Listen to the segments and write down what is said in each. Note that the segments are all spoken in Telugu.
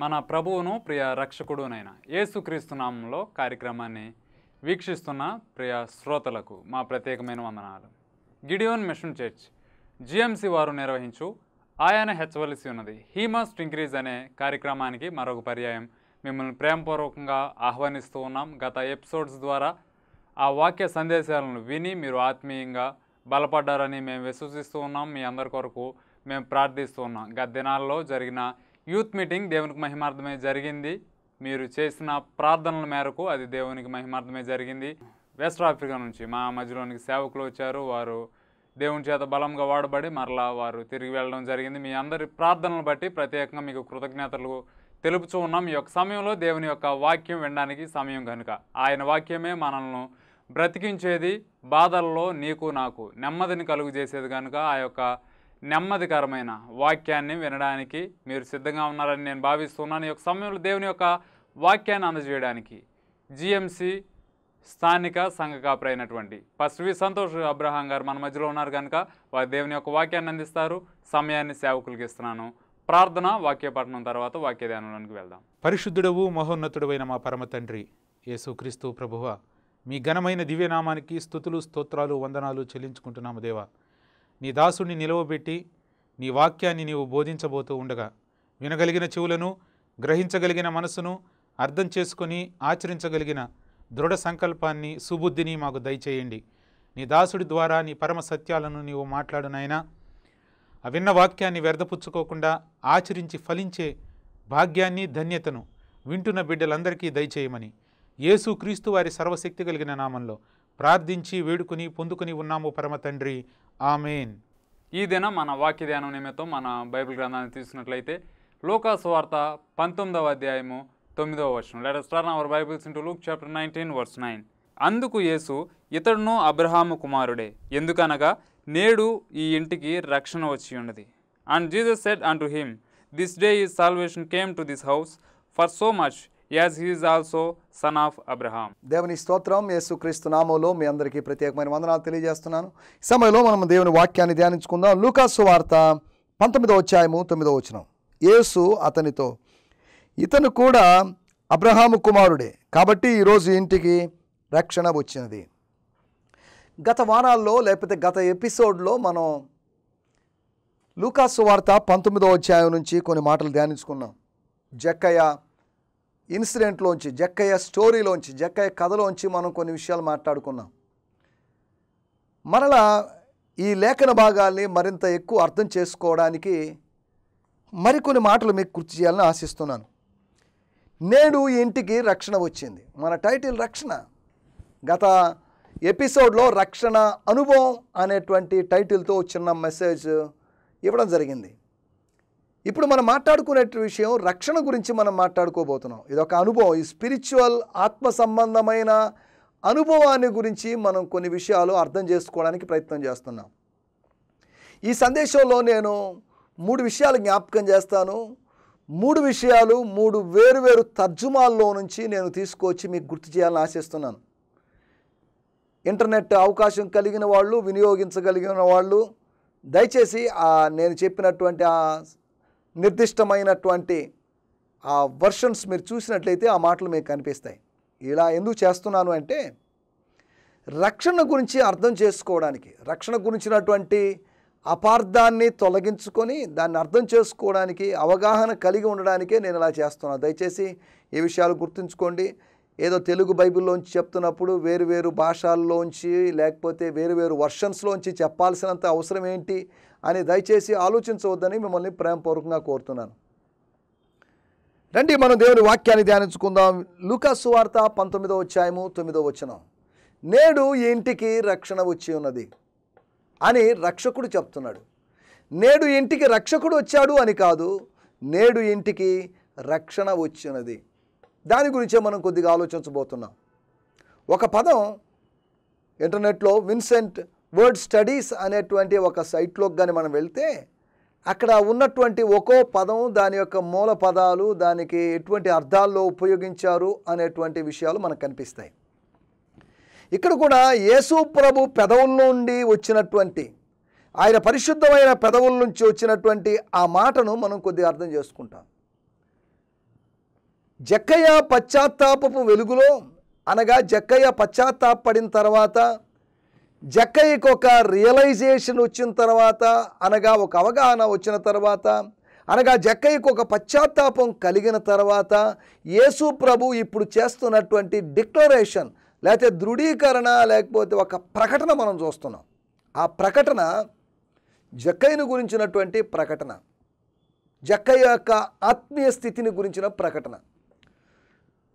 మన ప్రభువును ప్రియ రక్షకుడునైన నామంలో కార్యక్రమాన్ని వీక్షిస్తున్న ప్రియ శ్రోతలకు మా ప్రత్యేకమైన వందనాలు గిడియోన్ మిషన్ చర్చ్ జిఎంసి వారు నిర్వహించు ఆయన హెచ్చవలసి ఉన్నది హీ మస్ట్ ఇంక్రీజ్ అనే కార్యక్రమానికి మరొక పర్యాయం మిమ్మల్ని ప్రేమపూర్వకంగా ఆహ్వానిస్తూ ఉన్నాం గత ఎపిసోడ్స్ ద్వారా ఆ వాక్య సందేశాలను విని మీరు ఆత్మీయంగా బలపడ్డారని మేము విశ్వసిస్తూ ఉన్నాం మీ అందరి కొరకు మేము ప్రార్థిస్తూ ఉన్నాం గత దినాల్లో జరిగిన యూత్ మీటింగ్ దేవునికి మహిమార్థమే జరిగింది మీరు చేసిన ప్రార్థనల మేరకు అది దేవునికి మహిమార్థమే జరిగింది వెస్ట్ ఆఫ్రికా నుంచి మా మధ్యలోనికి సేవకులు వచ్చారు వారు దేవుని చేత బలంగా వాడబడి మరలా వారు తిరిగి వెళ్ళడం జరిగింది మీ అందరి ప్రార్థనలు బట్టి ప్రత్యేకంగా మీకు కృతజ్ఞతలు తెలుపుచూ ఉన్నాం ఈ యొక్క సమయంలో దేవుని యొక్క వాక్యం వినడానికి సమయం కనుక ఆయన వాక్యమే మనల్ని బ్రతికించేది బాధల్లో నీకు నాకు నెమ్మదిని కలుగు చేసేది కనుక ఆ యొక్క నెమ్మదికరమైన వాక్యాన్ని వినడానికి మీరు సిద్ధంగా ఉన్నారని నేను భావిస్తున్నాను ఈ యొక్క సమయంలో దేవుని యొక్క వాక్యాన్ని అందజేయడానికి జిఎంసి స్థానిక సంఘ కాపరైనటువంటి అయినటువంటి వి సంతోష్ అబ్రహాం గారు మన మధ్యలో ఉన్నారు కనుక వారి దేవుని యొక్క వాక్యాన్ని అందిస్తారు సమయాన్ని సేవకులకి ఇస్తున్నాను ప్రార్థన వాక్యపఠనం తర్వాత వాక్య ధ్యానంలోనికి వెళ్దాం పరిశుద్ధుడవు అయిన మా పరమ తండ్రి యేసుక్రీస్తు ప్రభువ మీ ఘనమైన దివ్యనామానికి స్థుతులు స్తోత్రాలు వందనాలు చెల్లించుకుంటున్నాము దేవా నీ దాసుని నిలవబెట్టి నీ వాక్యాన్ని నీవు బోధించబోతూ ఉండగా వినగలిగిన చెవులను గ్రహించగలిగిన మనసును అర్థం చేసుకుని ఆచరించగలిగిన దృఢ సంకల్పాన్ని సుబుద్ధిని మాకు దయచేయండి నీ దాసుడి ద్వారా నీ పరమ సత్యాలను నీవు మాట్లాడునైనా ఆ విన్న వాక్యాన్ని వ్యర్థపుచ్చుకోకుండా ఆచరించి ఫలించే భాగ్యాన్ని ధన్యతను వింటున్న బిడ్డలందరికీ దయచేయమని యేసు క్రీస్తు వారి సర్వశక్తి కలిగిన నామంలో ప్రార్థించి వేడుకుని పొందుకుని ఉన్నాము పరమ తండ్రి ఆమెన్ ఈ దినం మన వాక్య ధ్యానం నిమిత్తం మన బైబిల్ గ్రంథాన్ని తీసుకున్నట్లయితే లోకాసు వార్త పంతొమ్మిదవ అధ్యాయము తొమ్మిదవ వర్షం లేదా star our Bibles into Luke chapter nineteen verse nine అందుకు యేసు ఇతడును అబ్రహాము కుమారుడే ఎందుకనగా నేడు ఈ ఇంటికి రక్షణ వచ్చి ఉన్నది and Jesus said unto him this day is salvation came to this house for so much as he is also son of Abraham దేవుని స్తోత్రం యేసుక్రీస్తు నామంలో మీ అందరికీ ప్రత్యేకమైన వందనాలు తెలియజేస్తున్నాను ఈ సమయంలో మనం దేవుని వాక్యాన్ని ధ్యానించుకుందాం లూకాసు వార్త పంతొమ్మిదో అధ్యాయము తొమ్మిదో వచనం యేసు అతనితో ఇతను కూడా అబ్రహాము కుమారుడే కాబట్టి ఈరోజు ఇంటికి రక్షణ వచ్చినది గత వారాల్లో లేకపోతే గత ఎపిసోడ్లో మనం లూకాసు వార్త పంతొమ్మిదో అధ్యాయం నుంచి కొన్ని మాటలు ధ్యానించుకున్నాం జక్కయ్య ఇన్సిడెంట్లోంచి జక్కయ్య స్టోరీలోంచి జక్కయ్య కథలోంచి మనం కొన్ని విషయాలు మాట్లాడుకున్నాం మరలా ఈ లేఖన భాగాల్ని మరింత ఎక్కువ అర్థం చేసుకోవడానికి మరికొన్ని మాటలు మీకు గుర్తు చేయాలని ఆశిస్తున్నాను నేడు ఇంటికి రక్షణ వచ్చింది మన టైటిల్ రక్షణ గత ఎపిసోడ్లో రక్షణ అనుభవం అనేటువంటి టైటిల్తో చిన్న మెసేజ్ ఇవ్వడం జరిగింది ఇప్పుడు మనం మాట్లాడుకునే విషయం రక్షణ గురించి మనం మాట్లాడుకోబోతున్నాం ఇది ఒక అనుభవం ఈ స్పిరిచువల్ ఆత్మ సంబంధమైన అనుభవాన్ని గురించి మనం కొన్ని విషయాలు అర్థం చేసుకోవడానికి ప్రయత్నం చేస్తున్నాం ఈ సందేశంలో నేను మూడు విషయాలు జ్ఞాపకం చేస్తాను మూడు విషయాలు మూడు వేరువేరు తర్జుమాల్లో నుంచి నేను తీసుకొచ్చి మీకు గుర్తు చేయాలని ఆశిస్తున్నాను ఇంటర్నెట్ అవకాశం కలిగిన వాళ్ళు వినియోగించగలిగిన వాళ్ళు దయచేసి నేను చెప్పినటువంటి ఆ నిర్దిష్టమైనటువంటి ఆ వర్షన్స్ మీరు చూసినట్లయితే ఆ మాటలు మీకు కనిపిస్తాయి ఇలా ఎందుకు చేస్తున్నాను అంటే రక్షణ గురించి అర్థం చేసుకోవడానికి రక్షణ గురించినటువంటి అపార్థాన్ని తొలగించుకొని దాన్ని అర్థం చేసుకోవడానికి అవగాహన కలిగి ఉండడానికే నేను ఇలా చేస్తున్నాను దయచేసి ఈ విషయాలు గుర్తుంచుకోండి ఏదో తెలుగు బైబిల్లోంచి చెప్తున్నప్పుడు వేరు వేరు భాషల్లోంచి లేకపోతే వేరు వేరు వర్షన్స్లోంచి చెప్పాల్సినంత అవసరం ఏంటి అని దయచేసి ఆలోచించవద్దని మిమ్మల్ని ప్రేమపూర్వకంగా కోరుతున్నాను రండి మనం దేవుని వాక్యాన్ని ధ్యానించుకుందాం లూకాసు వార్త పంతొమ్మిదో వచ్చాయము తొమ్మిదో వచ్చిన నేడు ఇంటికి రక్షణ వచ్చి ఉన్నది అని రక్షకుడు చెప్తున్నాడు నేడు ఇంటికి రక్షకుడు వచ్చాడు అని కాదు నేడు ఇంటికి రక్షణ వచ్చినది దాని గురించే మనం కొద్దిగా ఆలోచించబోతున్నాం ఒక పదం ఇంటర్నెట్లో విన్సెంట్ వర్డ్ స్టడీస్ అనేటువంటి ఒక సైట్లోకి కానీ మనం వెళ్తే అక్కడ ఉన్నటువంటి ఒక్కో పదం దాని యొక్క మూల పదాలు దానికి ఎటువంటి అర్థాల్లో ఉపయోగించారు అనేటువంటి విషయాలు మనకు కనిపిస్తాయి ఇక్కడ కూడా యేసు ప్రభు పెదవుల నుండి వచ్చినటువంటి ఆయన పరిశుద్ధమైన పెదవుల నుంచి వచ్చినటువంటి ఆ మాటను మనం కొద్దిగా అర్థం చేసుకుంటాం జక్కయ్య పశ్చాత్తాపపు వెలుగులో అనగా జక్కయ్య పశ్చాత్తాపడిన తర్వాత జక్కయ్యకు ఒక రియలైజేషన్ వచ్చిన తర్వాత అనగా ఒక అవగాహన వచ్చిన తర్వాత అనగా జక్కయ్యకు ఒక పశ్చాత్తాపం కలిగిన తర్వాత యేసు ప్రభు ఇప్పుడు చేస్తున్నటువంటి డిక్లరేషన్ లేకపోతే దృఢీకరణ లేకపోతే ఒక ప్రకటన మనం చూస్తున్నాం ఆ ప్రకటన జక్కయ్యను గురించినటువంటి ప్రకటన జక్కయ్య యొక్క ఆత్మీయ స్థితిని గురించిన ప్రకటన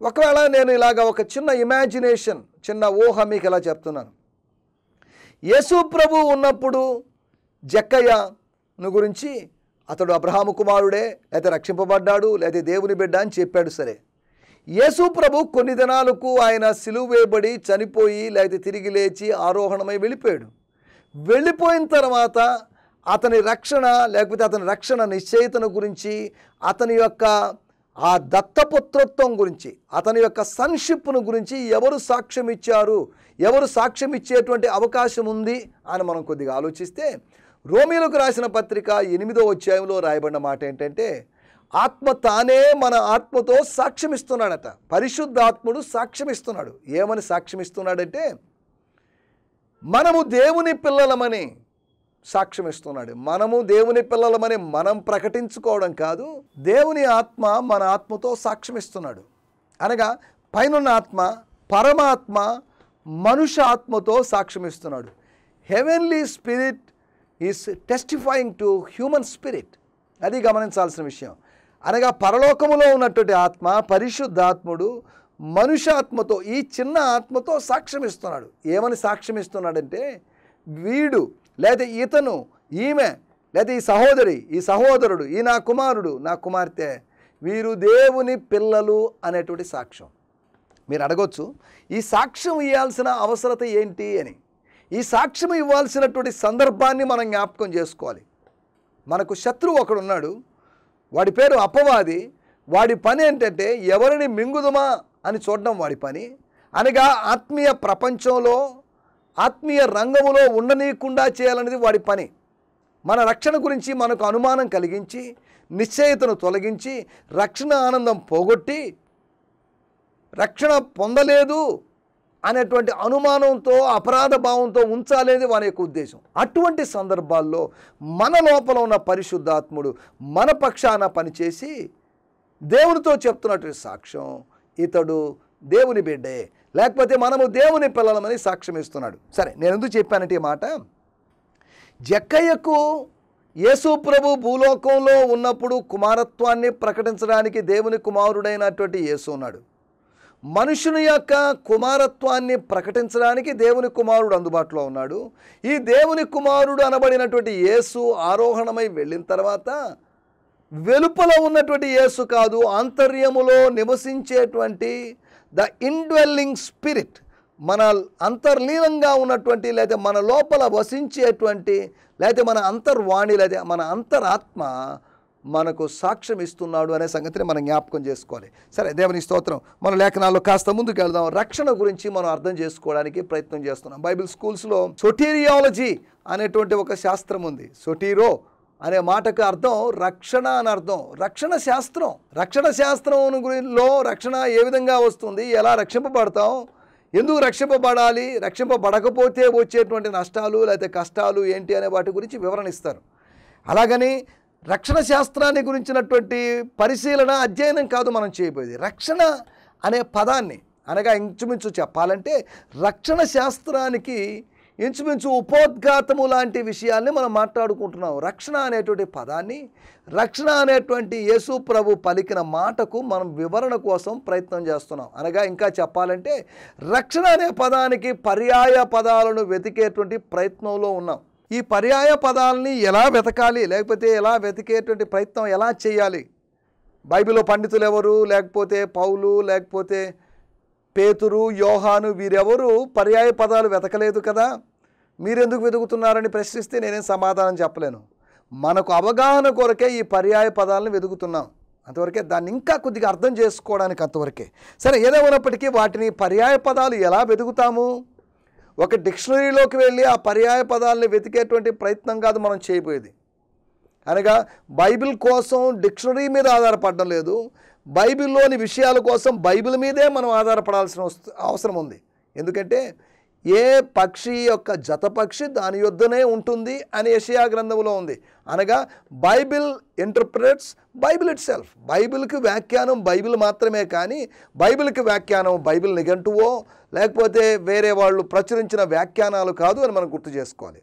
ఒకవేళ నేను ఇలాగ ఒక చిన్న ఇమాజినేషన్ చిన్న ఊహ మీకు ఇలా చెప్తున్నాను యేసు ప్రభు ఉన్నప్పుడు జక్కయ్యను గురించి అతడు అబ్రహాము కుమారుడే లేదా రక్షింపబడ్డాడు లేదా దేవుని బిడ్డ అని చెప్పాడు సరే యేసు ప్రభు కొన్ని దినాలకు ఆయన సిలువు వేయబడి చనిపోయి లేదా తిరిగి లేచి ఆరోహణమై వెళ్ళిపోయాడు వెళ్ళిపోయిన తర్వాత అతని రక్షణ లేకపోతే అతని రక్షణ నిశ్చయితను గురించి అతని యొక్క ఆ దత్తపుత్రత్వం గురించి అతని యొక్క సన్షిప్ను గురించి ఎవరు సాక్ష్యం ఇచ్చారు ఎవరు సాక్ష్యం ఇచ్చేటువంటి అవకాశం ఉంది అని మనం కొద్దిగా ఆలోచిస్తే రోమిలకు రాసిన పత్రిక ఎనిమిదో అధ్యాయంలో రాయబడిన మాట ఏంటంటే ఆత్మ తానే మన ఆత్మతో సాక్ష్యమిస్తున్నాడట పరిశుద్ధాత్ముడు సాక్ష్యమిస్తున్నాడు ఏమని సాక్ష్యమిస్తున్నాడంటే మనము దేవుని పిల్లలమని సాక్ష్యమిస్తున్నాడు మనము దేవుని పిల్లలమని మనం ప్రకటించుకోవడం కాదు దేవుని ఆత్మ మన ఆత్మతో సాక్ష్యమిస్తున్నాడు అనగా పైనున్న ఆత్మ పరమాత్మ మనుష్య ఆత్మతో సాక్ష్యమిస్తున్నాడు heavenly spirit is testifying to human spirit అది గమనించాల్సిన విషయం అనగా పరలోకములో ఉన్నటువంటి ఆత్మ పరిశుద్ధాత్ముడు ఆత్మతో ఈ చిన్న ఆత్మతో సాక్ష్యమిస్తున్నాడు ఏమని సాక్ష్యమిస్తున్నాడంటే వీడు లేదా ఇతను ఈమె లేదా ఈ సహోదరి ఈ సహోదరుడు ఈ నా కుమారుడు నా కుమార్తె వీరు దేవుని పిల్లలు అనేటువంటి సాక్ష్యం మీరు అడగొచ్చు ఈ సాక్ష్యం ఇవ్వాల్సిన అవసరత ఏంటి అని ఈ సాక్ష్యం ఇవ్వాల్సినటువంటి సందర్భాన్ని మనం జ్ఞాపకం చేసుకోవాలి మనకు శత్రువు ఒకడున్నాడు వాడి పేరు అపవాది వాడి పని ఏంటంటే ఎవరిని మింగుదమా అని చూడడం వాడి పని అనగా ఆత్మీయ ప్రపంచంలో ఆత్మీయ రంగంలో ఉండనీయకుండా చేయాలనేది వాడి పని మన రక్షణ గురించి మనకు అనుమానం కలిగించి నిశ్చయితను తొలగించి రక్షణ ఆనందం పోగొట్టి రక్షణ పొందలేదు అనేటువంటి అనుమానంతో అపరాధ భావంతో ఉంచాలేది వాని యొక్క ఉద్దేశం అటువంటి సందర్భాల్లో మన లోపల ఉన్న పరిశుద్ధాత్ముడు మన పక్షాన పనిచేసి దేవునితో చెప్తున్నటువంటి సాక్ష్యం ఇతడు దేవుని బిడ్డే లేకపోతే మనము దేవుని పిల్లలమని సాక్ష్యం ఇస్తున్నాడు సరే నేను ఎందుకు చెప్పానంటే మాట జక్కయ్యకు యేసు ప్రభు భూలోకంలో ఉన్నప్పుడు కుమారత్వాన్ని ప్రకటించడానికి దేవుని కుమారుడైనటువంటి యేసు ఉన్నాడు మనుషుని యొక్క కుమారత్వాన్ని ప్రకటించడానికి దేవుని కుమారుడు అందుబాటులో ఉన్నాడు ఈ దేవుని కుమారుడు అనబడినటువంటి యేసు ఆరోహణమై వెళ్ళిన తర్వాత వెలుపల ఉన్నటువంటి యేసు కాదు ఆంతర్యములో నివసించేటువంటి ద ఇన్వెల్లింగ్ స్పిరిట్ మన అంతర్లీనంగా ఉన్నటువంటి లేదా మన లోపల వసించేటువంటి లేకపోతే మన అంతర్వాణి లేదా మన అంతరాత్మ మనకు సాక్ష్యం ఇస్తున్నాడు అనే సంగతిని మనం జ్ఞాపకం చేసుకోవాలి సరే దేవుని స్తోత్రం మన లేఖనాల్లో కాస్త ముందుకు వెళ్దాం రక్షణ గురించి మనం అర్థం చేసుకోవడానికి ప్రయత్నం చేస్తున్నాం బైబిల్ స్కూల్స్లో సొటీరియాలజీ అనేటువంటి ఒక శాస్త్రం ఉంది సొటీరో అనే మాటకు అర్థం రక్షణ అని అర్థం రక్షణ శాస్త్రం రక్షణ శాస్త్రం గురిలో రక్షణ ఏ విధంగా వస్తుంది ఎలా రక్షింపబడతాం ఎందుకు రక్షింపబడాలి రక్షింపబడకపోతే వచ్చేటువంటి నష్టాలు లేకపోతే కష్టాలు ఏంటి అనే వాటి గురించి వివరణ ఇస్తారు అలాగని రక్షణ శాస్త్రాన్ని గురించినటువంటి పరిశీలన అధ్యయనం కాదు మనం చేయబోయేది రక్షణ అనే పదాన్ని అనగా ఇంచుమించు చెప్పాలంటే రక్షణ శాస్త్రానికి ఇంచుమించు ఉపోద్ఘాతము లాంటి విషయాల్ని మనం మాట్లాడుకుంటున్నాం రక్షణ అనేటువంటి పదాన్ని రక్షణ అనేటువంటి యేసు ప్రభు పలికిన మాటకు మనం వివరణ కోసం ప్రయత్నం చేస్తున్నాం అనగా ఇంకా చెప్పాలంటే రక్షణ అనే పదానికి పర్యాయ పదాలను వెతికేటువంటి ప్రయత్నంలో ఉన్నాం ఈ పర్యాయ పదాలని ఎలా వెతకాలి లేకపోతే ఎలా వెతికేటువంటి ప్రయత్నం ఎలా చేయాలి బైబిల్లో పండితులు ఎవరు లేకపోతే పౌలు లేకపోతే పేతురు యోహాను వీరెవరు పర్యాయ పదాలు వెతకలేదు కదా మీరెందుకు వెతుకుతున్నారని ప్రశ్నిస్తే నేనేం సమాధానం చెప్పలేను మనకు అవగాహన కొరకే ఈ పర్యాయ పదాలను వెతుకుతున్నాం అంతవరకే దాన్ని ఇంకా కొద్దిగా అర్థం చేసుకోవడానికి అంతవరకే సరే ఉన్నప్పటికీ వాటిని పర్యాయ పదాలు ఎలా వెతుకుతాము ఒక డిక్షనరీలోకి వెళ్ళి ఆ పర్యాయ పదాలని వెతికేటువంటి ప్రయత్నం కాదు మనం చేయబోయేది అనగా బైబిల్ కోసం డిక్షనరీ మీద ఆధారపడడం లేదు బైబిల్లోని విషయాల కోసం బైబిల్ మీదే మనం ఆధారపడాల్సిన అవసరం ఉంది ఎందుకంటే ఏ పక్షి యొక్క జత పక్షి దాని యొద్ధనే ఉంటుంది అని యషయా గ్రంథంలో ఉంది అనగా Bible interprets Bible itself బైబిల్కి వ్యాఖ్యానం బైబిల్ మాత్రమే కానీ బైబిల్కి వ్యాఖ్యానం బైబిల్ నిఘంటువో లేకపోతే వేరే వాళ్ళు ప్రచురించిన వ్యాఖ్యానాలు కాదు అని మనం గుర్తు చేసుకోవాలి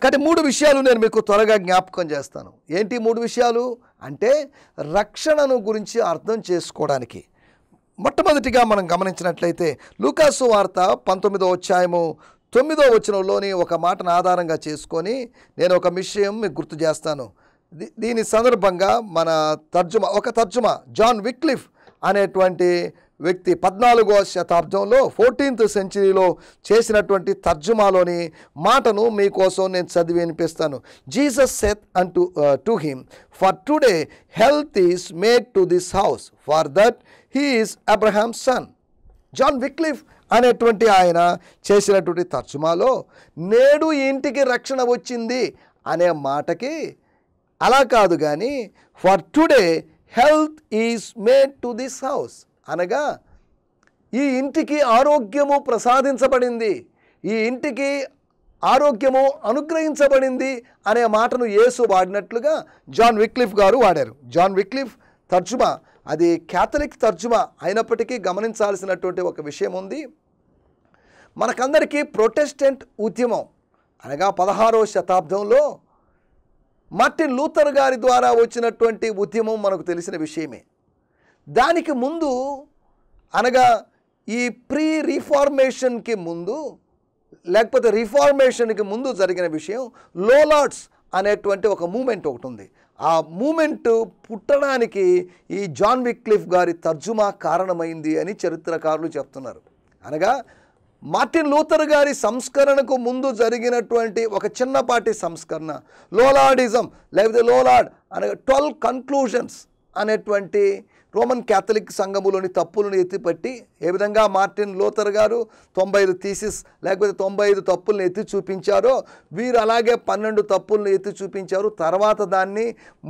కాబట్టి మూడు విషయాలు నేను మీకు త్వరగా జ్ఞాపకం చేస్తాను ఏంటి మూడు విషయాలు అంటే రక్షణను గురించి అర్థం చేసుకోవడానికి మొట్టమొదటిగా మనం గమనించినట్లయితే లూకాసు వార్త పంతొమ్మిదో అధ్యాయము తొమ్మిదో వచనంలోని ఒక మాటను ఆధారంగా చేసుకొని నేను ఒక విషయం మీకు గుర్తు చేస్తాను దీని సందర్భంగా మన తర్జుమా ఒక తర్జుమా జాన్ విక్లిఫ్ అనేటువంటి వ్యక్తి పద్నాలుగో శతాబ్దంలో ఫోర్టీన్త్ సెంచరీలో చేసినటువంటి తర్జుమాలోని మాటను మీకోసం నేను చదివి వినిపిస్తాను Jesus said unto to him for today health is made to this house for that he is Abraham son John Wycliffe అనేటువంటి ఆయన చేసినటువంటి తర్జుమాలో నేడు ఇంటికి రక్షణ వచ్చింది అనే మాటకి అలా కాదు కానీ for today health is made to this house అనగా ఈ ఇంటికి ఆరోగ్యము ప్రసాదించబడింది ఈ ఇంటికి ఆరోగ్యము అనుగ్రహించబడింది అనే మాటను యేసు వాడినట్లుగా జాన్ విక్లిఫ్ గారు వాడారు జాన్ విక్లిఫ్ తర్జుమా అది క్యాథలిక్ తర్జుమా అయినప్పటికీ గమనించాల్సినటువంటి ఒక విషయం ఉంది మనకందరికీ ప్రొటెస్టెంట్ ఉద్యమం అనగా పదహారో శతాబ్దంలో మార్టిన్ లూథర్ గారి ద్వారా వచ్చినటువంటి ఉద్యమం మనకు తెలిసిన విషయమే దానికి ముందు అనగా ఈ ప్రీ రిఫార్మేషన్కి ముందు లేకపోతే రిఫార్మేషన్కి ముందు జరిగిన విషయం లోలార్డ్స్ అనేటువంటి ఒక మూమెంట్ ఒకటి ఉంది ఆ మూమెంటు పుట్టడానికి ఈ జాన్ విక్లిఫ్ గారి తర్జుమా కారణమైంది అని చరిత్రకారులు చెప్తున్నారు అనగా మార్టిన్ లూథర్ గారి సంస్కరణకు ముందు జరిగినటువంటి ఒక చిన్నపాటి సంస్కరణ లోలాడిజం లేకపోతే లోలాడ్ అనగా ట్వెల్వ్ కన్క్లూజన్స్ అనేటువంటి రోమన్ క్యాథలిక్ సంఘములోని తప్పులను ఎత్తిపట్టి ఏ విధంగా మార్టిన్ లోతర్ గారు తొంభై ఐదు థీసిస్ లేకపోతే తొంభై ఐదు తప్పులను ఎత్తి చూపించారో వీరు అలాగే పన్నెండు తప్పులను ఎత్తి చూపించారు తర్వాత దాన్ని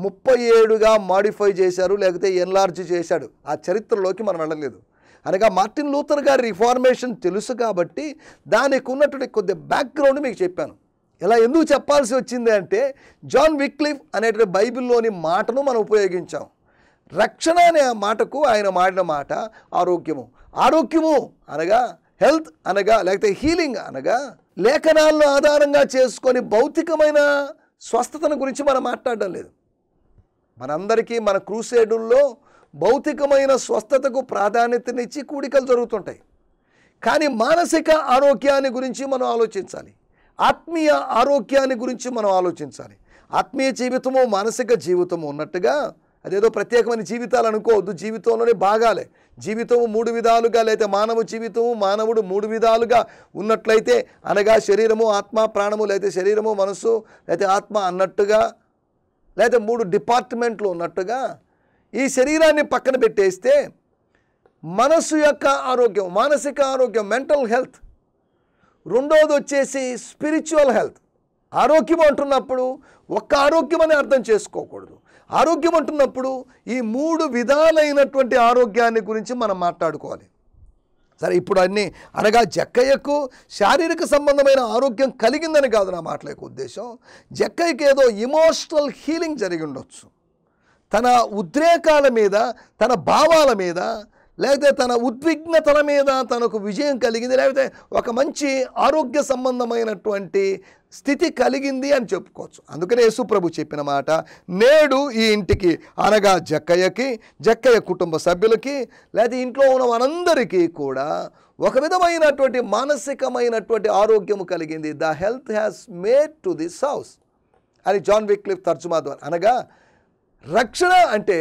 ముప్పై ఏడుగా మాడిఫై చేశారు లేకపోతే ఎన్లార్జ్ చేశాడు ఆ చరిత్రలోకి మనం వెళ్ళలేదు అనగా మార్టిన్ లూథర్ గారి రిఫార్మేషన్ తెలుసు కాబట్టి దానికి ఉన్నటువంటి కొద్ది బ్యాక్గ్రౌండ్ మీకు చెప్పాను ఇలా ఎందుకు చెప్పాల్సి వచ్చింది అంటే జాన్ విక్లిఫ్ అనేటువంటి బైబిల్లోని మాటను మనం ఉపయోగించాం రక్షణ అనే మాటకు ఆయన మాడిన మాట ఆరోగ్యము ఆరోగ్యము అనగా హెల్త్ అనగా లేకపోతే హీలింగ్ అనగా లేఖనాలను ఆధారంగా చేసుకొని భౌతికమైన స్వస్థతను గురించి మనం మాట్లాడడం లేదు మనందరికీ మన క్రూసేడుల్లో భౌతికమైన స్వస్థతకు ప్రాధాన్యతనిచ్చి కూడికలు జరుగుతుంటాయి కానీ మానసిక ఆరోగ్యాన్ని గురించి మనం ఆలోచించాలి ఆత్మీయ ఆరోగ్యాన్ని గురించి మనం ఆలోచించాలి ఆత్మీయ జీవితము మానసిక జీవితము ఉన్నట్టుగా అదేదో ప్రత్యేకమైన జీవితాలు అనుకోవద్దు జీవితంలోనే భాగాలే జీవితము మూడు విధాలుగా లేకపోతే మానవ జీవితము మానవుడు మూడు విధాలుగా ఉన్నట్లయితే అనగా శరీరము ఆత్మ ప్రాణము లేకపోతే శరీరము మనసు లేకపోతే ఆత్మ అన్నట్టుగా లేకపోతే మూడు డిపార్ట్మెంట్లు ఉన్నట్టుగా ఈ శరీరాన్ని పక్కన పెట్టేస్తే మనసు యొక్క ఆరోగ్యం మానసిక ఆరోగ్యం మెంటల్ హెల్త్ రెండవది వచ్చేసి స్పిరిచువల్ హెల్త్ ఆరోగ్యం అంటున్నప్పుడు ఒక్క ఆరోగ్యం అని అర్థం చేసుకోకూడదు ఆరోగ్యం అంటున్నప్పుడు ఈ మూడు విధాలైనటువంటి ఆరోగ్యాన్ని గురించి మనం మాట్లాడుకోవాలి సరే ఇప్పుడు అన్ని అనగా జక్కయ్యకు శారీరక సంబంధమైన ఆరోగ్యం కలిగిందని కాదు నా మాటల యొక్క ఉద్దేశం జక్కయ్యకి ఏదో ఇమోషనల్ హీలింగ్ జరిగి ఉండొచ్చు తన ఉద్రేకాల మీద తన భావాల మీద లేకపోతే తన ఉద్విగ్నతల మీద తనకు విజయం కలిగింది లేకపోతే ఒక మంచి ఆరోగ్య సంబంధమైనటువంటి స్థితి కలిగింది అని చెప్పుకోవచ్చు అందుకనే యశుప్రభు చెప్పిన మాట నేడు ఈ ఇంటికి అనగా జక్కయ్యకి జక్కయ్య కుటుంబ సభ్యులకి లేదా ఇంట్లో ఉన్న మనందరికీ కూడా ఒక విధమైనటువంటి మానసికమైనటువంటి ఆరోగ్యము కలిగింది the health has made to this house అని జాన్ విక్లిఫ్ తర్జుమా ద్వారా అనగా రక్షణ అంటే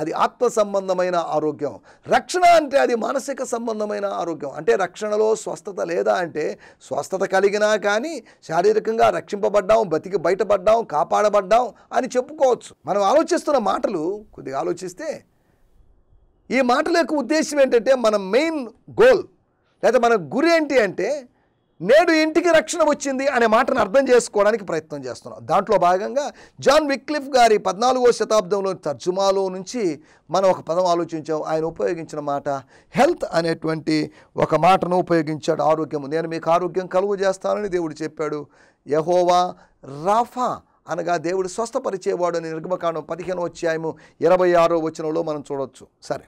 అది ఆత్మ సంబంధమైన ఆరోగ్యం రక్షణ అంటే అది మానసిక సంబంధమైన ఆరోగ్యం అంటే రక్షణలో స్వస్థత లేదా అంటే స్వస్థత కలిగినా కానీ శారీరకంగా రక్షింపబడ్డాం బతికి బయటపడ్డాం కాపాడబడ్డాం అని చెప్పుకోవచ్చు మనం ఆలోచిస్తున్న మాటలు కొద్దిగా ఆలోచిస్తే ఈ మాటల యొక్క ఉద్దేశం ఏంటంటే మన మెయిన్ గోల్ లేదా మన గురి ఏంటి అంటే నేడు ఇంటికి రక్షణ వచ్చింది అనే మాటను అర్థం చేసుకోవడానికి ప్రయత్నం చేస్తున్నాం దాంట్లో భాగంగా జాన్ విక్లిఫ్ గారి పద్నాలుగో శతాబ్దంలోని తర్జుమాలో నుంచి మనం ఒక పదం ఆలోచించాం ఆయన ఉపయోగించిన మాట హెల్త్ అనేటువంటి ఒక మాటను ఉపయోగించాడు ఆరోగ్యము నేను మీకు ఆరోగ్యం కలుగు చేస్తానని దేవుడు చెప్పాడు యహోవా రాఫా అనగా దేవుడు స్వస్థపరిచేవాడు అని నిర్గమకాండం పదిహేను వచ్చాయము ఇరవై ఆరో వచనంలో మనం చూడవచ్చు సరే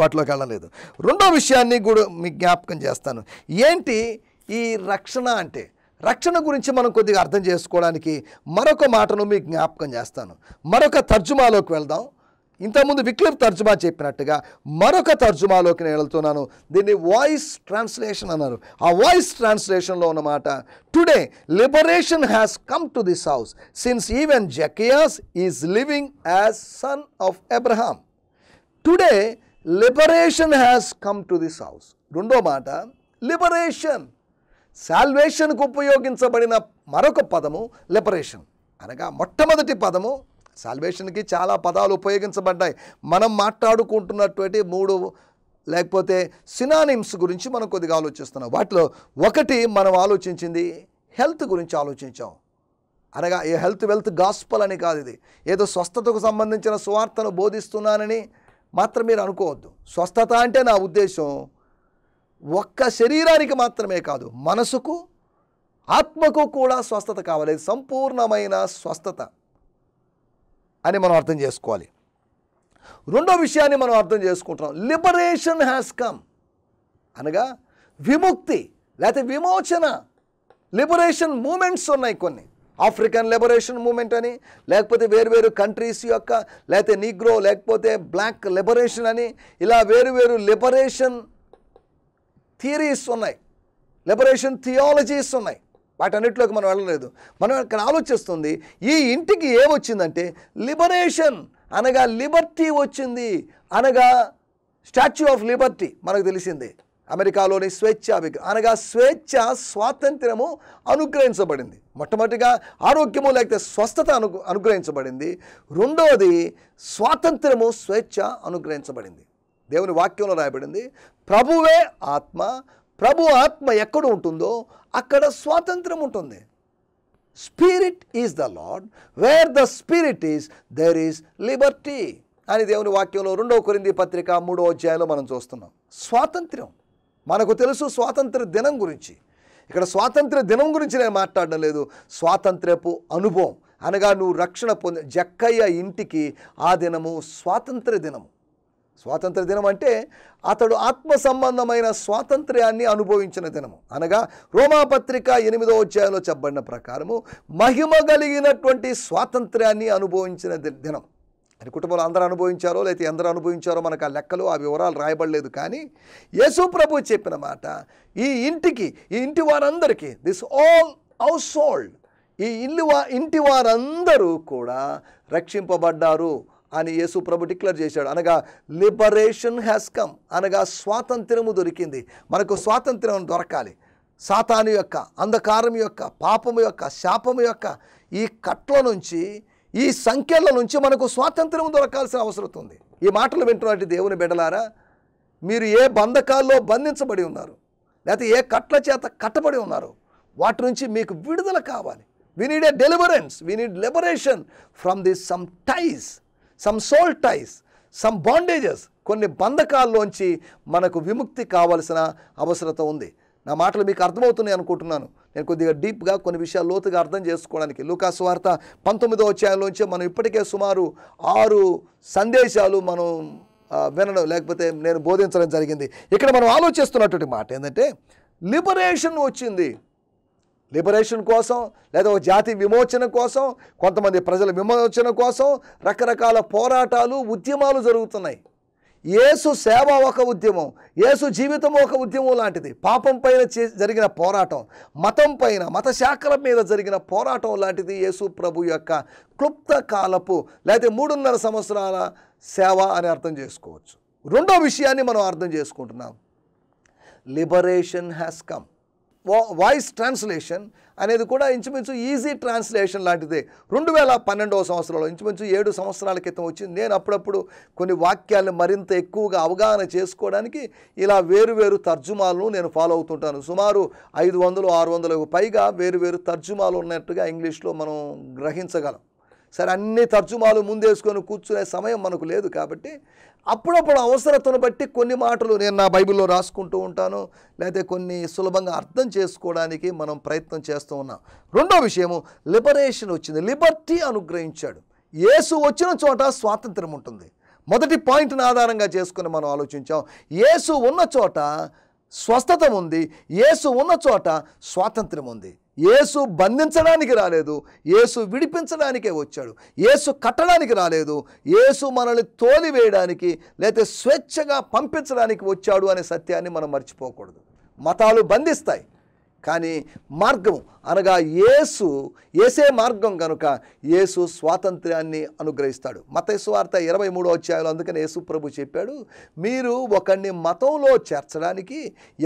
వాటిలోకి వెళ్ళలేదు రెండో విషయాన్ని కూడా మీకు జ్ఞాపకం చేస్తాను ఏంటి ఈ రక్షణ అంటే రక్షణ గురించి మనం కొద్దిగా అర్థం చేసుకోవడానికి మరొక మాటను మీకు జ్ఞాపకం చేస్తాను మరొక తర్జుమాలోకి వెళ్దాం ఇంతకుముందు విక్లిప్ తర్జుమా చెప్పినట్టుగా మరొక తర్జుమాలోకి నేను వెళ్తున్నాను దీన్ని వాయిస్ ట్రాన్స్లేషన్ అన్నారు ఆ వాయిస్ ట్రాన్స్లేషన్లో ఉన్నమాట today liberation has come to this house since even Zacchaeus is living as son of Abraham today liberation has come to this house రెండో మాట లిబరేషన్ శాల్వేషన్కు ఉపయోగించబడిన మరొక పదము లిబరేషన్ అనగా మొట్టమొదటి పదము శాల్వేషన్కి చాలా పదాలు ఉపయోగించబడ్డాయి మనం మాట్లాడుకుంటున్నటువంటి మూడు లేకపోతే సినానిమ్స్ గురించి మనం కొద్దిగా ఆలోచిస్తున్నాం వాటిలో ఒకటి మనం ఆలోచించింది హెల్త్ గురించి ఆలోచించాం అనగా ఏ హెల్త్ వెల్త్ గాస్పల్ అని కాదు ఇది ఏదో స్వస్థతకు సంబంధించిన సువార్తను బోధిస్తున్నానని మాత్రం మీరు అనుకోవద్దు స్వస్థత అంటే నా ఉద్దేశం ఒక్క శరీరానికి మాత్రమే కాదు మనసుకు ఆత్మకు కూడా స్వస్థత కావాలి సంపూర్ణమైన స్వస్థత అని మనం అర్థం చేసుకోవాలి రెండో విషయాన్ని మనం అర్థం చేసుకుంటున్నాం లిబరేషన్ హ్యాస్ కమ్ అనగా విముక్తి లేకపోతే విమోచన లిబరేషన్ మూమెంట్స్ ఉన్నాయి కొన్ని ఆఫ్రికన్ లిబరేషన్ మూమెంట్ అని లేకపోతే వేరువేరు కంట్రీస్ యొక్క లేకపోతే నీగ్రో లేకపోతే బ్లాక్ లిబరేషన్ అని ఇలా వేరువేరు లిబరేషన్ థియరీస్ ఉన్నాయి లిబరేషన్ థియాలజీస్ ఉన్నాయి వాటన్నిటిలోకి మనం వెళ్ళలేదు మనం ఇక్కడ ఆలోచిస్తుంది ఈ ఇంటికి ఏమొచ్చిందంటే లిబరేషన్ అనగా లిబర్టీ వచ్చింది అనగా స్టాచ్యూ ఆఫ్ లిబర్టీ మనకు తెలిసిందే అమెరికాలోని స్వేచ్ఛ అనగా స్వేచ్ఛ స్వాతంత్రము అనుగ్రహించబడింది మొట్టమొదటిగా ఆరోగ్యము లేకపోతే స్వస్థత అను అనుగ్రహించబడింది రెండవది స్వాతంత్రము స్వేచ్ఛ అనుగ్రహించబడింది దేవుని వాక్యంలో రాయబడింది ప్రభువే ఆత్మ ప్రభు ఆత్మ ఎక్కడ ఉంటుందో అక్కడ స్వాతంత్రం ఉంటుంది spirit is the Lord where the spirit is there is liberty అని దేవుని వాక్యంలో రెండవ కొరింది పత్రిక మూడో అధ్యాయంలో మనం చూస్తున్నాం స్వాతంత్ర్యం మనకు తెలుసు స్వాతంత్ర దినం గురించి ఇక్కడ స్వాతంత్ర దినం గురించి నేను మాట్లాడడం లేదు స్వాతంత్రపు అనుభవం అనగా నువ్వు రక్షణ పొంది జక్కయ్య ఇంటికి ఆ దినము స్వాతంత్ర దినము స్వాతంత్ర దినం అంటే అతడు ఆత్మ సంబంధమైన స్వాతంత్ర్యాన్ని అనుభవించిన దినము అనగా రోమాపత్రిక ఎనిమిదో అధ్యాయంలో చెప్పబడిన ప్రకారము మహిమ కలిగినటువంటి స్వాతంత్ర్యాన్ని అనుభవించిన దినం అని కుటుంబంలో అందరూ అనుభవించారో లేకపోతే ఎందరూ అనుభవించారో మనకు ఆ లెక్కలు ఆ వివరాలు రాయబడలేదు కానీ యేసు ప్రభు చెప్పిన మాట ఈ ఇంటికి ఈ ఇంటి వారందరికీ దిస్ ఆల్ హౌస్ హోల్డ్ ఈ ఇల్లు ఇంటి వారందరూ కూడా రక్షింపబడ్డారు అని యేసు ప్రభు డిక్లేర్ చేశాడు అనగా లిబరేషన్ హ్యాస్ కమ్ అనగా స్వాతంత్రము దొరికింది మనకు స్వాతంత్రం దొరకాలి సాతాను యొక్క అంధకారం యొక్క పాపము యొక్క శాపము యొక్క ఈ కట్ల నుంచి ఈ సంఖ్యల నుంచి మనకు స్వాతంత్రం దొరకాల్సిన అవసరం ఉంది ఈ మాటలు వింటున్నట్టు దేవుని బిడలారా మీరు ఏ బంధకాల్లో బంధించబడి ఉన్నారు లేకపోతే ఏ కట్ల చేత కట్టబడి ఉన్నారు వాటి నుంచి మీకు విడుదల కావాలి we need a deliverance we need liberation from this some ties some soul ties some bondages కొన్ని బంధకాల్లోంచి మనకు విముక్తి కావలసిన అవసరత ఉంది నా మాటలు మీకు అర్థమవుతున్నాయి అనుకుంటున్నాను నేను కొద్దిగా డీప్గా కొన్ని విషయాలు లోతుగా అర్థం చేసుకోవడానికి లూకాస్ వార్త పంతొమ్మిదో అధ్యాయంలోంచి మనం ఇప్పటికే సుమారు ఆరు సందేశాలు మనం వినడం లేకపోతే నేను బోధించడం జరిగింది ఇక్కడ మనం ఆలోచిస్తున్నటువంటి మాట ఏంటంటే లిబరేషన్ వచ్చింది లిబరేషన్ కోసం లేదా ఒక జాతి విమోచన కోసం కొంతమంది ప్రజల విమోచన కోసం రకరకాల పోరాటాలు ఉద్యమాలు జరుగుతున్నాయి ఏసు సేవ ఒక ఉద్యమం ఏసు జీవితం ఒక ఉద్యమం లాంటిది పాపం పైన జరిగిన పోరాటం మతం పైన మత శాఖల మీద జరిగిన పోరాటం లాంటిది యేసు ప్రభు యొక్క క్లుప్త కాలపు లేకపోతే మూడున్నర సంవత్సరాల సేవ అని అర్థం చేసుకోవచ్చు రెండో విషయాన్ని మనం అర్థం చేసుకుంటున్నాం liberation has come voice translation అనేది కూడా ఇంచుమించు ఈజీ ట్రాన్స్లేషన్ లాంటిదే రెండు వేల పన్నెండవ సంవత్సరంలో ఇంచుమించు ఏడు సంవత్సరాల క్రితం వచ్చింది నేను అప్పుడప్పుడు కొన్ని వాక్యాలను మరింత ఎక్కువగా అవగాహన చేసుకోవడానికి ఇలా వేరువేరు తర్జుమాలను నేను ఫాలో అవుతుంటాను సుమారు ఐదు వందలు ఆరు వందలకు పైగా వేరువేరు తర్జుమాలు ఉన్నట్టుగా ఇంగ్లీష్లో మనం గ్రహించగలం సరే అన్ని తర్జుమాలు ముందేసుకొని కూర్చునే సమయం మనకు లేదు కాబట్టి అప్పుడప్పుడు అవసరతను బట్టి కొన్ని మాటలు నేను నా బైబిల్లో రాసుకుంటూ ఉంటాను లేదా కొన్ని సులభంగా అర్థం చేసుకోవడానికి మనం ప్రయత్నం చేస్తూ ఉన్నాం రెండో విషయము లిబరేషన్ వచ్చింది లిబర్టీ అనుగ్రహించాడు ఏసు వచ్చిన చోట స్వాతంత్రం ఉంటుంది మొదటి పాయింట్ని ఆధారంగా చేసుకుని మనం ఆలోచించాం యేసు ఉన్న చోట స్వస్థత ఉంది ఏసు ఉన్న చోట స్వాతంత్రం ఉంది యేసు బంధించడానికి రాలేదు యేసు విడిపించడానికే వచ్చాడు యేసు కట్టడానికి రాలేదు యేసు మనల్ని తోలివేయడానికి లేకపోతే స్వేచ్ఛగా పంపించడానికి వచ్చాడు అనే సత్యాన్ని మనం మర్చిపోకూడదు మతాలు బంధిస్తాయి కానీ మార్గము అనగా యేసు ఏసే మార్గం కనుక యేసు స్వాతంత్ర్యాన్ని అనుగ్రహిస్తాడు మతేసు వార్త ఇరవై మూడో అధ్యాయంలో అందుకని యేసు ప్రభు చెప్పాడు మీరు ఒకరిని మతంలో చేర్చడానికి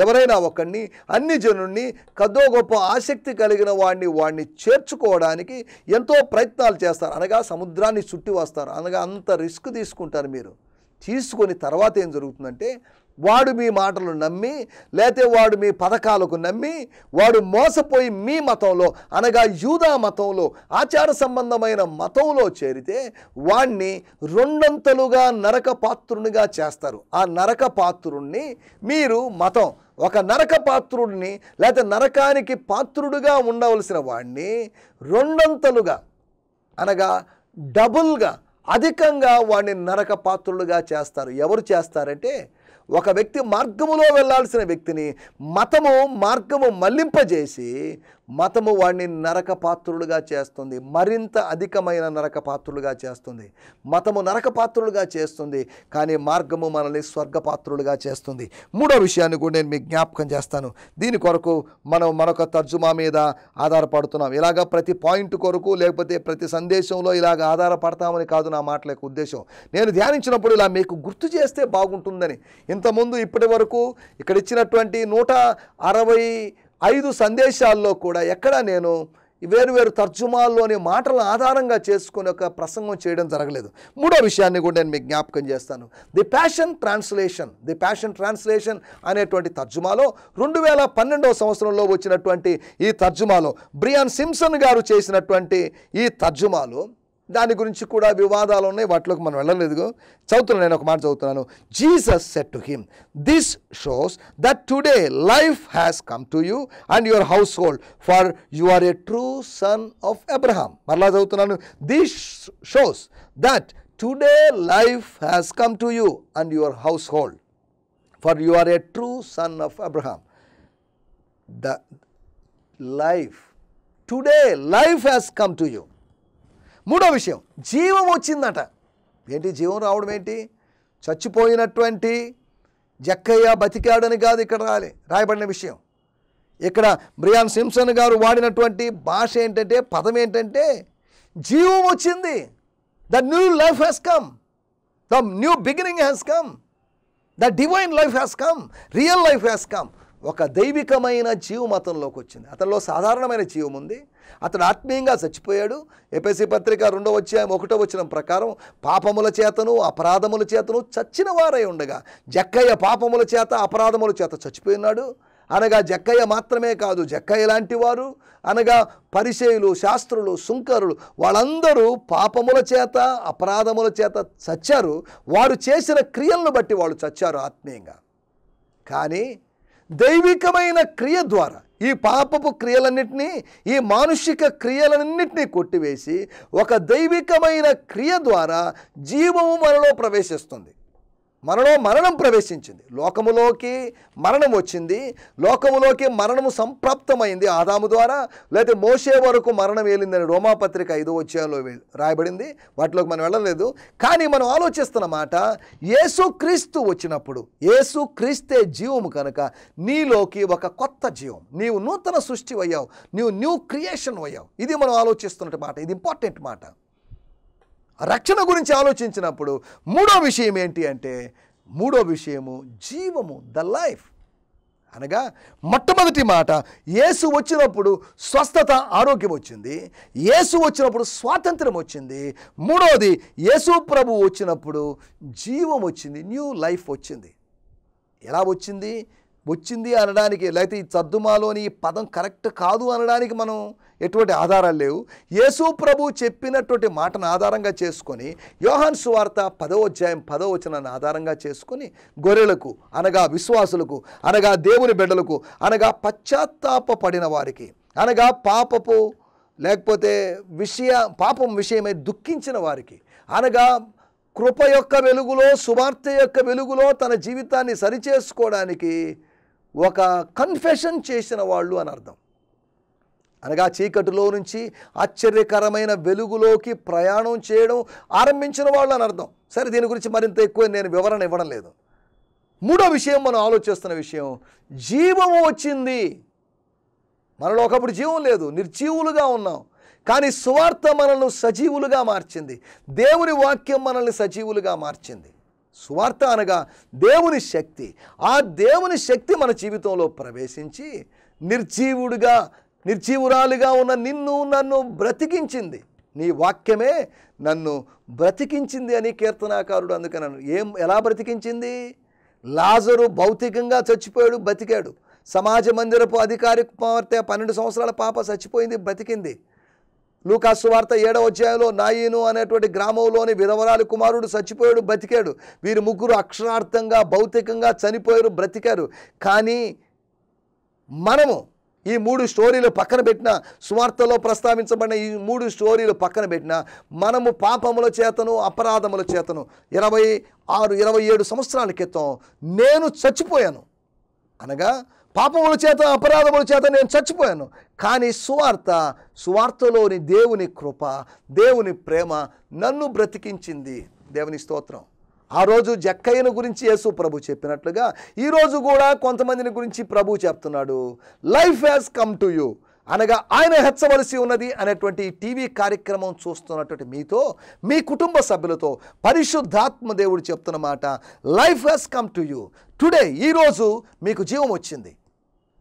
ఎవరైనా ఒకరిని అన్ని జనుణ్ణి కదో గొప్ప ఆసక్తి కలిగిన వాడిని వాడిని చేర్చుకోవడానికి ఎంతో ప్రయత్నాలు చేస్తారు అనగా సముద్రాన్ని చుట్టి వస్తారు అనగా అంత రిస్క్ తీసుకుంటారు మీరు తీసుకొని తర్వాత ఏం జరుగుతుందంటే వాడు మీ మాటలు నమ్మి లేతే వాడు మీ పథకాలకు నమ్మి వాడు మోసపోయి మీ మతంలో అనగా యూదా మతంలో ఆచార సంబంధమైన మతంలో చేరితే వాణ్ణి రెండంతలుగా నరక పాత్రునిగా చేస్తారు ఆ నరక పాత్రుణ్ణి మీరు మతం ఒక నరక పాత్రుడిని లేకపోతే నరకానికి పాత్రుడుగా ఉండవలసిన వాణ్ణి రెండంతలుగా అనగా డబుల్గా అధికంగా వాడిని నరక పాత్రుడుగా చేస్తారు ఎవరు చేస్తారంటే ఒక వ్యక్తి మార్గములో వెళ్లాల్సిన వ్యక్తిని మతము మార్గము మళ్లింపజేసి మతము వాడిని నరక పాత్రులుగా చేస్తుంది మరింత అధికమైన నరక పాత్రులుగా చేస్తుంది మతము నరక పాత్రులుగా చేస్తుంది కానీ మార్గము మనల్ని స్వర్గపాత్రులుగా చేస్తుంది మూడో విషయాన్ని కూడా నేను మీకు జ్ఞాపకం చేస్తాను దీని కొరకు మనం మరొక తర్జుమా మీద ఆధారపడుతున్నాం ఇలాగ ప్రతి పాయింట్ కొరకు లేకపోతే ప్రతి సందేశంలో ఇలాగ ఆధారపడతామని కాదు నా మాటల యొక్క ఉద్దేశం నేను ధ్యానించినప్పుడు ఇలా మీకు గుర్తు చేస్తే బాగుంటుందని ఇంతకుముందు ఇప్పటి వరకు ఇక్కడ ఇచ్చినటువంటి నూట అరవై ఐదు సందేశాల్లో కూడా ఎక్కడ నేను వేరు వేరు తర్జుమాల్లోని మాటల ఆధారంగా చేసుకుని ఒక ప్రసంగం చేయడం జరగలేదు మూడో విషయాన్ని కూడా నేను మీకు జ్ఞాపకం చేస్తాను the Passion Translation the Passion Translation అనేటువంటి తర్జుమాలో రెండు వేల పన్నెండవ సంవత్సరంలో వచ్చినటువంటి ఈ తర్జుమాలో బ్రియాన్ సిమ్సన్ గారు చేసినటువంటి ఈ తర్జుమాలో దాని గురించి కూడా వివాదాలు ఉన్నాయి వాటిలోకి మనం వెళ్ళలేదు చదువుతున్నాను నేను ఒక మాట చదువుతున్నాను Jesus said to him this shows that today life has come to you and your household for you are a true son of Abraham మరలా చదువుతున్నాను this shows that today life has come to you and your household for you are a true son of Abraham the life today life has come to you మూడో విషయం జీవం వచ్చిందట ఏంటి జీవం రావడం ఏంటి చచ్చిపోయినటువంటి జక్కయ్య బతికాడని కాదు ఇక్కడ రాలి రాయబడిన విషయం ఇక్కడ బ్రియాన్ సింసన్ గారు వాడినటువంటి భాష ఏంటంటే పదం ఏంటంటే జీవం వచ్చింది the new life has come the new beginning has come the divine life has come real life has come ఒక దైవికమైన జీవు మతంలోకి వచ్చింది అతనిలో సాధారణమైన జీవం ఉంది అతడు ఆత్మీయంగా చచ్చిపోయాడు ఎపిసి పత్రిక రెండవ అధ్యాయం ఒకటో వచ్చిన ప్రకారం పాపముల చేతను అపరాధముల చేతను చచ్చిన వారై ఉండగా జక్కయ్య పాపముల చేత అపరాధముల చేత చచ్చిపోయినాడు అనగా జక్కయ్య మాత్రమే కాదు జక్కయ్య లాంటి వారు అనగా పరిచయులు శాస్త్రులు సుంకరులు వాళ్ళందరూ పాపముల చేత అపరాధముల చేత చచ్చారు వారు చేసిన క్రియలను బట్టి వాళ్ళు చచ్చారు ఆత్మీయంగా కానీ దైవికమైన క్రియ ద్వారా ఈ పాపపు క్రియలన్నింటినీ ఈ మానుషిక క్రియలన్నింటినీ కొట్టివేసి ఒక దైవికమైన క్రియ ద్వారా జీవము మనలో ప్రవేశిస్తుంది మనలో మరణం ప్రవేశించింది లోకములోకి మరణం వచ్చింది లోకములోకి మరణము సంప్రాప్తమైంది ఆదాము ద్వారా లేదా మోసే వరకు మరణం వెళ్ళిందని రోమాపత్రిక ఐదో వచ్చేలో రాయబడింది వాటిలోకి మనం వెళ్ళలేదు కానీ మనం ఆలోచిస్తున్న మాట క్రీస్తు వచ్చినప్పుడు క్రీస్తే జీవము కనుక నీలోకి ఒక కొత్త జీవం నీవు నూతన సృష్టి అయ్యావు నీవు న్యూ క్రియేషన్ అయ్యావు ఇది మనం ఆలోచిస్తున్న మాట ఇది ఇంపార్టెంట్ మాట రక్షణ గురించి ఆలోచించినప్పుడు మూడో విషయం ఏంటి అంటే మూడో విషయము జీవము ద లైఫ్ అనగా మొట్టమొదటి మాట యేసు వచ్చినప్పుడు స్వస్థత ఆరోగ్యం వచ్చింది యేసు వచ్చినప్పుడు స్వాతంత్రం వచ్చింది మూడోది యేసు ప్రభు వచ్చినప్పుడు జీవం వచ్చింది న్యూ లైఫ్ వచ్చింది ఎలా వచ్చింది వచ్చింది అనడానికి లేకపోతే ఈ చద్దుమాలోని పదం కరెక్ట్ కాదు అనడానికి మనం ఎటువంటి ఆధారాలు లేవు యేసు ప్రభు చెప్పినటువంటి మాటను ఆధారంగా చేసుకొని యోహాన్ సువార్త పదవ అధ్యాయం పదవ వచనాన్ని ఆధారంగా చేసుకొని గొర్రెలకు అనగా విశ్వాసులకు అనగా దేవుని బిడ్డలకు అనగా పశ్చాత్తాప పడిన వారికి అనగా పాపపు లేకపోతే విషయ పాపం విషయమై దుఃఖించిన వారికి అనగా కృప యొక్క వెలుగులో సువార్త యొక్క వెలుగులో తన జీవితాన్ని సరిచేసుకోవడానికి ఒక కన్ఫెషన్ చేసిన వాళ్ళు అని అర్థం అనగా చీకటిలో నుంచి ఆశ్చర్యకరమైన వెలుగులోకి ప్రయాణం చేయడం ఆరంభించిన వాళ్ళు అని అర్థం సరే దీని గురించి మరింత ఎక్కువ నేను వివరణ ఇవ్వడం లేదు మూడో విషయం మనం ఆలోచిస్తున్న విషయం జీవము వచ్చింది మనలో ఒకప్పుడు జీవం లేదు నిర్జీవులుగా ఉన్నాం కానీ సువార్త మనల్ని సజీవులుగా మార్చింది దేవుని వాక్యం మనల్ని సజీవులుగా మార్చింది సువార్త అనగా దేవుని శక్తి ఆ దేవుని శక్తి మన జీవితంలో ప్రవేశించి నిర్జీవుడిగా నిర్జీవురాలిగా ఉన్న నిన్ను నన్ను బ్రతికించింది నీ వాక్యమే నన్ను బ్రతికించింది అని కీర్తనాకారుడు నన్ను ఏం ఎలా బ్రతికించింది లాజరు భౌతికంగా చచ్చిపోయాడు బతికాడు సమాజ మందిరపు అధికారి కుమార్తె పన్నెండు సంవత్సరాల పాప చచ్చిపోయింది బతికింది లూకాసు వార్త ఏడవ అధ్యాయంలో నాయీను అనేటువంటి గ్రామంలోని విధవరాలి కుమారుడు చచ్చిపోయాడు బతికాడు వీరు ముగ్గురు అక్షరార్థంగా భౌతికంగా చనిపోయారు బ్రతికారు కానీ మనము ఈ మూడు స్టోరీలు పక్కన పెట్టిన స్వార్థలో ప్రస్తావించబడిన ఈ మూడు స్టోరీలు పక్కన పెట్టిన మనము పాపముల చేతను అపరాధముల చేతను ఇరవై ఆరు ఇరవై ఏడు సంవత్సరాల క్రితం నేను చచ్చిపోయాను అనగా పాపముల చేత అపరాధముల చేత నేను చచ్చిపోయాను కానీ సువార్త సువార్తలోని దేవుని కృప దేవుని ప్రేమ నన్ను బ్రతికించింది దేవుని స్తోత్రం ఆ రోజు జక్కయ్యను గురించి యేసు ప్రభు చెప్పినట్లుగా ఈరోజు కూడా కొంతమందిని గురించి ప్రభు చెప్తున్నాడు life has come to you అనగా ఆయన హెచ్చవలసి ఉన్నది అనేటువంటి టీవీ కార్యక్రమం చూస్తున్నటువంటి మీతో మీ కుటుంబ సభ్యులతో పరిశుద్ధాత్మ దేవుడు చెప్తున్న మాట life has come to you today ఈరోజు మీకు జీవం వచ్చింది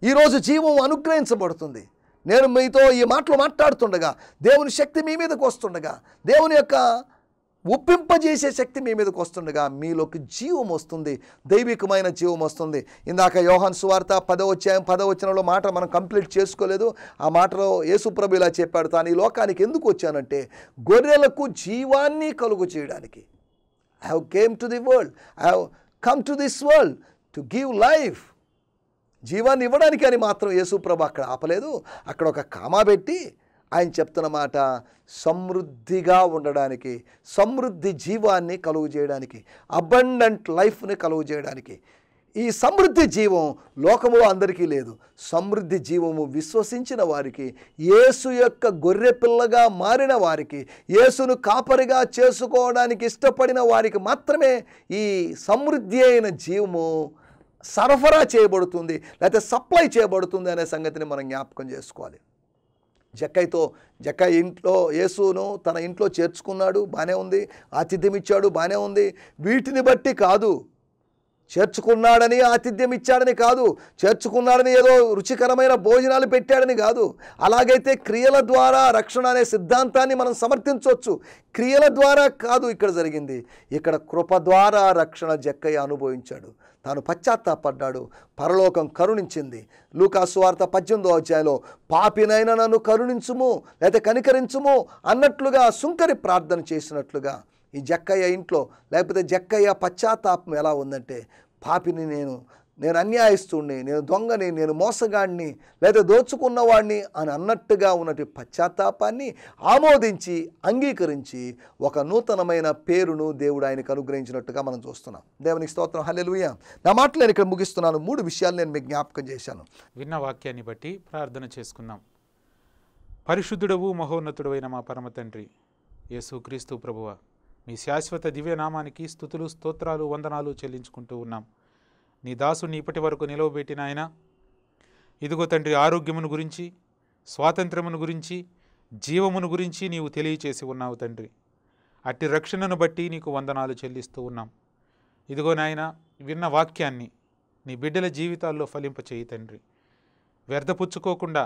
ఈరోజు జీవం అనుగ్రహించబడుతుంది నేను మీతో ఈ మాటలు మాట్లాడుతుండగా దేవుని శక్తి మీ మీదకు వస్తుండగా దేవుని యొక్క ఒప్పింపజేసే శక్తి మీ మీదకి వస్తుండగా మీలోకి జీవం వస్తుంది దైవికమైన జీవం వస్తుంది ఇందాక యోహన్ సువార్త పదవచ్చాయం పదవచనంలో మాట మనం కంప్లీట్ చేసుకోలేదు ఆ మాటలో యేసుప్రభు ఇలా చెప్పాడు తాను ఈ లోకానికి ఎందుకు వచ్చానంటే గొర్రెలకు జీవాన్ని కలుగు చేయడానికి I have came to the world I have come to this world to give life జీవాన్ని ఇవ్వడానికి అని మాత్రం యేసుప్రభు అక్కడ ఆపలేదు అక్కడ ఒక కామా పెట్టి ఆయన చెప్తున్న మాట సమృద్ధిగా ఉండడానికి సమృద్ధి జీవాన్ని కలుగు చేయడానికి అబండెంట్ లైఫ్ని కలుగు చేయడానికి ఈ సమృద్ధి జీవం లోకము అందరికీ లేదు సమృద్ధి జీవము విశ్వసించిన వారికి యేసు యొక్క గొర్రెపిల్లగా మారిన వారికి యేసును కాపరిగా చేసుకోవడానికి ఇష్టపడిన వారికి మాత్రమే ఈ సమృద్ధి అయిన జీవము సరఫరా చేయబడుతుంది లేకపోతే సప్లై చేయబడుతుంది అనే సంగతిని మనం జ్ఞాపకం చేసుకోవాలి జక్కైతో జక్కై ఇంట్లో యేసును తన ఇంట్లో చేర్చుకున్నాడు బాగానే ఉంది ఆతిథ్యం ఇచ్చాడు బాగానే ఉంది వీటిని బట్టి కాదు చేర్చుకున్నాడని ఆతిథ్యం ఇచ్చాడని కాదు చేర్చుకున్నాడని ఏదో రుచికరమైన భోజనాలు పెట్టాడని కాదు అలాగైతే క్రియల ద్వారా రక్షణ అనే సిద్ధాంతాన్ని మనం సమర్థించవచ్చు క్రియల ద్వారా కాదు ఇక్కడ జరిగింది ఇక్కడ కృప ద్వారా రక్షణ జక్కయ్య అనుభవించాడు తాను పశ్చాత్తాపడ్డాడు పరలోకం కరుణించింది లూకాసువార్త పద్దెనిమిదో అధ్యాయంలో పాపినైనా నన్ను కరుణించుము లేదా కనికరించుము అన్నట్లుగా సుంకరి ప్రార్థన చేసినట్లుగా ఈ జక్కయ్య ఇంట్లో లేకపోతే జక్కయ్య పశ్చాత్తాపం ఎలా ఉందంటే పాపిని నేను నేను అన్యాయస్తుడిని నేను దొంగని నేను మోసగాడిని లేదా దోచుకున్నవాడిని అని అన్నట్టుగా ఉన్నటి పశ్చాత్తాపాన్ని ఆమోదించి అంగీకరించి ఒక నూతనమైన పేరును దేవుడు ఆయనకు అనుగ్రహించినట్టుగా మనం చూస్తున్నాం దేవునికి స్తోత్రం హల్లెలుయ నా మాటలు నేను ఇక్కడ ముగిస్తున్నాను మూడు విషయాలు నేను మీకు జ్ఞాపకం చేశాను విన్న వాక్యాన్ని బట్టి ప్రార్థన చేసుకున్నాం పరిశుద్ధుడవు మహోన్నతుడవైన మా పరమ తండ్రి క్రీస్తు ప్రభువ మీ శాశ్వత దివ్యనామానికి స్థుతులు స్తోత్రాలు వందనాలు చెల్లించుకుంటూ ఉన్నాం నీ దాసుని ఇప్పటి వరకు నిలవబెట్టిన ఆయన ఇదిగో తండ్రి ఆరోగ్యమును గురించి స్వాతంత్రమును గురించి జీవమును గురించి నీవు తెలియచేసి ఉన్నావు తండ్రి అట్టి రక్షణను బట్టి నీకు వందనాలు చెల్లిస్తూ ఉన్నాం ఇదిగో నాయన విన్న వాక్యాన్ని నీ బిడ్డల జీవితాల్లో ఫలింపచేయి తండ్రి వ్యర్థపుచ్చుకోకుండా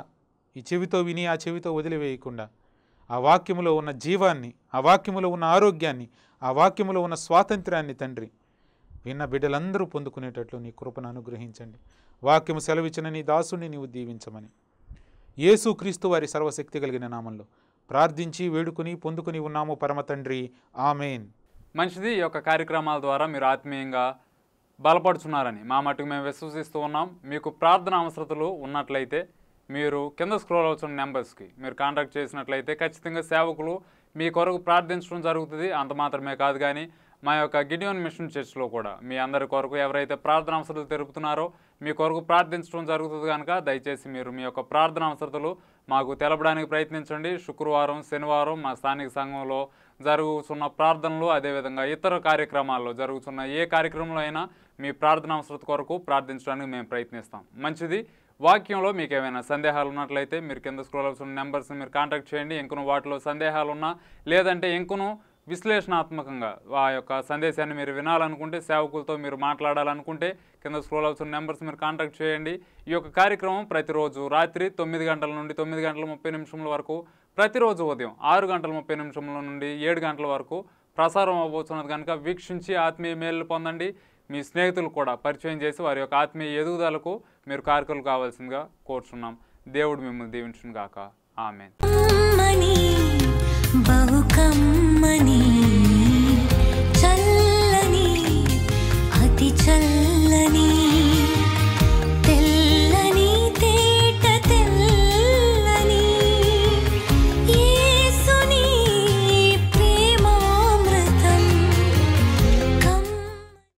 ఈ చెవితో విని ఆ చెవితో వదిలివేయకుండా ఆ వాక్యములో ఉన్న జీవాన్ని ఆ వాక్యములో ఉన్న ఆరోగ్యాన్ని ఆ వాక్యములో ఉన్న స్వాతంత్రాన్ని తండ్రి విన్న బిడ్డలందరూ పొందుకునేటట్లు నీ కృపను అనుగ్రహించండి వాక్యము సెలవిచ్చిన నీ దాసుని నీవు దీవించమని యేసుక్రీస్తు వారి సర్వశక్తి కలిగిన నామంలో ప్రార్థించి వేడుకుని పొందుకుని ఉన్నాము పరమ తండ్రి ఆమెన్ మంచిది ఈ యొక్క కార్యక్రమాల ద్వారా మీరు ఆత్మీయంగా బలపడుచున్నారని మా మటుకు మేము విశ్వసిస్తూ ఉన్నాం మీకు ప్రార్థన అవసరతలు ఉన్నట్లయితే మీరు కింద స్క్రోల్ అవుతున్న నెంబర్స్కి మీరు కాంటాక్ట్ చేసినట్లయితే ఖచ్చితంగా సేవకులు మీ కొరకు ప్రార్థించడం జరుగుతుంది అంత మాత్రమే కాదు కానీ మా యొక్క గిడియోన్ మిషన్ చర్చ్లో కూడా మీ అందరి కొరకు ఎవరైతే ప్రార్థన అవసరాలు తెలుపుతున్నారో మీ కొరకు ప్రార్థించడం జరుగుతుంది కనుక దయచేసి మీరు మీ యొక్క ప్రార్థన అవసరతలు మాకు తెలపడానికి ప్రయత్నించండి శుక్రవారం శనివారం మా స్థానిక సంఘంలో జరుగుతున్న ప్రార్థనలు అదేవిధంగా ఇతర కార్యక్రమాల్లో జరుగుతున్న ఏ కార్యక్రమంలో అయినా మీ ప్రార్థనా అవసరత కొరకు ప్రార్థించడానికి మేము ప్రయత్నిస్తాం మంచిది వాక్యంలో మీకు ఏమైనా సందేహాలు ఉన్నట్లయితే మీరు కింద స్క్రోల్ అవుతున్న నెంబర్స్ని మీరు కాంటాక్ట్ చేయండి ఇంకొన వాటిలో సందేహాలు ఉన్నా లేదంటే ఇంకొను విశ్లేషణాత్మకంగా ఆ యొక్క సందేశాన్ని మీరు వినాలనుకుంటే సేవకులతో మీరు మాట్లాడాలనుకుంటే కింద స్క్రోల్ అవుతున్న నెంబర్స్ మీరు కాంటాక్ట్ చేయండి ఈ యొక్క కార్యక్రమం ప్రతిరోజు రాత్రి తొమ్మిది గంటల నుండి తొమ్మిది గంటల ముప్పై నిమిషముల వరకు ప్రతిరోజు ఉదయం ఆరు గంటల ముప్పై నిమిషముల నుండి ఏడు గంటల వరకు ప్రసారం అవ్వబోతున్నది కనుక వీక్షించి ఆత్మీయ మేలు పొందండి మీ స్నేహితులు కూడా పరిచయం చేసి వారి యొక్క ఆత్మీయ ఎదుగుదలకు మీరు కారకులు కావాల్సిందిగా కోరుచున్నాం దేవుడు మిమ్మల్ని దీవించును గాక ఆమె కమ్మని చల్లని అతి చల్లని